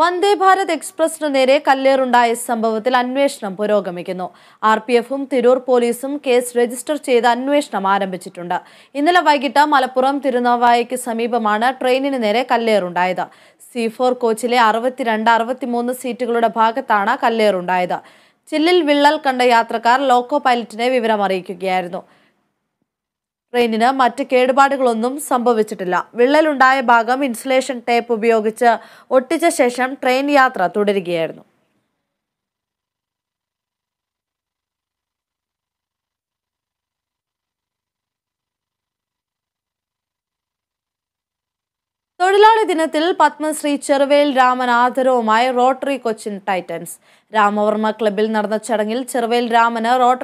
വന്ദേ ഭാരത് എക്സ്പ്രസിനു നേരെ കല്ലേറുണ്ടായ സംഭവത്തിൽ അന്വേഷണം പുരോഗമിക്കുന്നു ആർ പി എഫും തിരൂർ പോലീസും കേസ് രജിസ്റ്റർ ചെയ്ത് അന്വേഷണം ആരംഭിച്ചിട്ടുണ്ട് ഇന്നലെ വൈകിട്ട് മലപ്പുറം തിരുനാവായയ്ക്ക് സമീപമാണ് ട്രെയിനിന് നേരെ കല്ലേറുണ്ടായത് സി ഫോർ കോച്ചിലെ അറുപത്തിരണ്ട് അറുപത്തിമൂന്ന് സീറ്റുകളുടെ ഭാഗത്താണ് കല്ലേറുണ്ടായത് ചില്ലിൽ വിള്ളൽ കണ്ട യാത്രക്കാർ ലോക്കോ പൈലറ്റിനെ വിവരം അറിയിക്കുകയായിരുന്നു ട്രെയിനിന് മറ്റ് കേടുപാടുകളൊന്നും സംഭവിച്ചിട്ടില്ല വിള്ളലുണ്ടായ ഭാഗം ഇൻസുലേഷൻ ടേപ്പ് ഉപയോഗിച്ച് ഒട്ടിച്ച ശേഷം ട്രെയിൻ യാത്ര തുടരുകയായിരുന്നു തൊഴിലാളി ദിനത്തിൽ പത്മശ്രീ ചെറുവേൽ രാമൻ ആദരവുമായി റോട്ടറി കൊച്ചിൻ ടൈറ്റൻസ് രാമവർമ്മ ക്ലബിൽ നടന്ന ചടങ്ങിൽ ചെറുവേൽ രാമന് റോട്ടറി